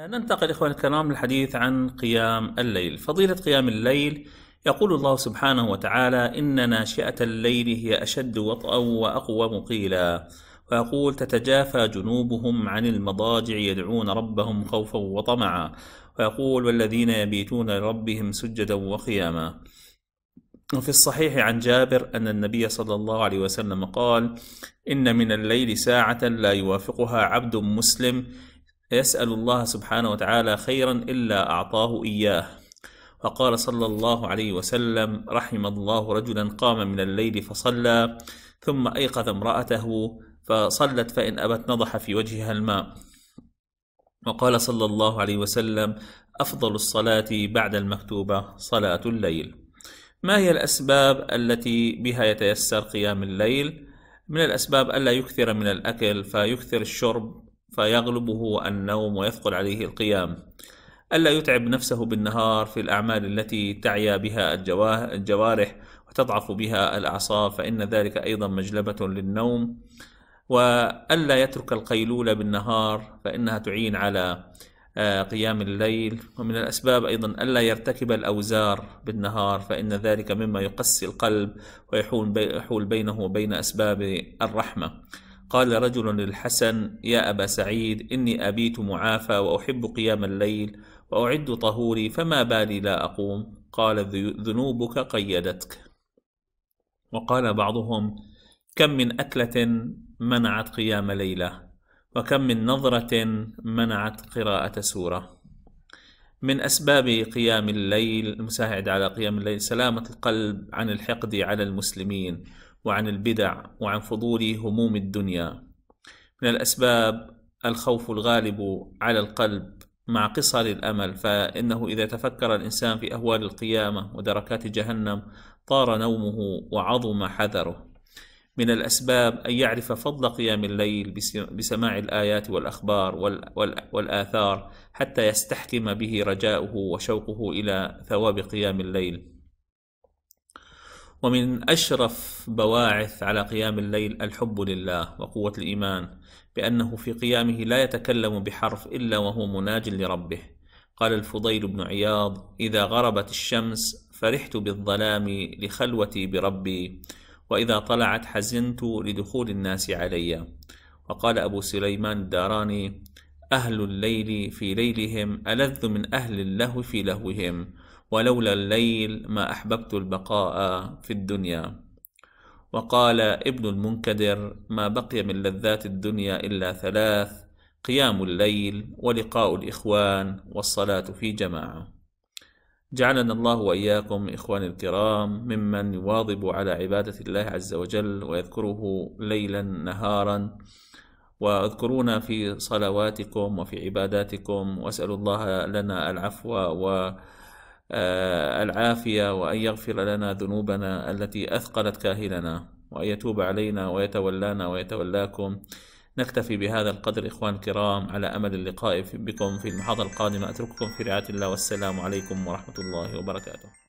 ننتقل إخواني الكرام للحديث عن قيام الليل فضيلة قيام الليل يقول الله سبحانه وتعالى إن ناشئة الليل هي أشد وطئا وأقوم قيلا ويقول تتجافى جنوبهم عن المضاجع يدعون ربهم خوفا وطمعا ويقول والذين يبيتون لربهم سجدا وقياما وفي الصحيح عن جابر أن النبي صلى الله عليه وسلم قال إن من الليل ساعة لا يوافقها عبد مسلم يسأل الله سبحانه وتعالى خيرا إلا أعطاه إياه فقال صلى الله عليه وسلم رحم الله رجلا قام من الليل فصلى ثم أيقظ امرأته فصلت فإن أبت نضح في وجهها الماء وقال صلى الله عليه وسلم أفضل الصلاة بعد المكتوبة صلاة الليل ما هي الأسباب التي بها يتيسر قيام الليل؟ من الأسباب ألا يكثر من الأكل فيكثر الشرب فيغلبه النوم ويثقل عليه القيام ألا يتعب نفسه بالنهار في الأعمال التي تعيا بها الجوارح وتضعف بها الأعصاب فإن ذلك أيضا مجلبة للنوم وألا يترك القيلولة بالنهار فإنها تعين على آه، قيام الليل ومن الأسباب أيضا ألا يرتكب الأوزار بالنهار فإن ذلك مما يقسي القلب ويحول بينه وبين أسباب الرحمة قال رجل للحسن يا أبا سعيد إني أبيت معافى وأحب قيام الليل وأعد طهوري فما بالي لا أقوم قال ذنوبك قيدتك وقال بعضهم كم من أكلة منعت قيام ليلة وكم من نظرة منعت قراءة سورة من أسباب قيام الليل المساعد على قيام الليل سلامة القلب عن الحقد على المسلمين وعن البدع وعن فضول هموم الدنيا من الأسباب الخوف الغالب على القلب مع قصر الأمل فإنه إذا تفكر الإنسان في أهوال القيامة ودركات جهنم طار نومه وعظم حذره من الأسباب أن يعرف فضل قيام الليل بسماع الآيات والأخبار والآثار حتى يستحكم به رجاؤه وشوقه إلى ثواب قيام الليل ومن أشرف بواعث على قيام الليل الحب لله وقوة الإيمان بأنه في قيامه لا يتكلم بحرف إلا وهو مناج لربه قال الفضيل بن عياض إذا غربت الشمس فرحت بالظلام لخلوتي بربي وإذا طلعت حزنت لدخول الناس علي وقال أبو سليمان الداراني أهل الليل في ليلهم ألذ من أهل اللهو في لهوهم ولولا الليل ما أحببت البقاء في الدنيا وقال ابن المنكدر ما بقي من لذات الدنيا إلا ثلاث قيام الليل ولقاء الإخوان والصلاة في جماعة جعلنا الله وإياكم إخواني الكرام ممن يواظب على عبادة الله عز وجل ويذكره ليلا نهارا واذكرونا في صلواتكم وفي عباداتكم واسألوا الله لنا العفو و آه، العافية وأن يغفر لنا ذنوبنا التي أثقلت كاهلنا وأن يتوب علينا ويتولانا ويتولاكم نكتفي بهذا القدر إخوان الكرام على أمل اللقاء بكم في المحاضرة القادمة أترككم في رعاية الله والسلام عليكم ورحمة الله وبركاته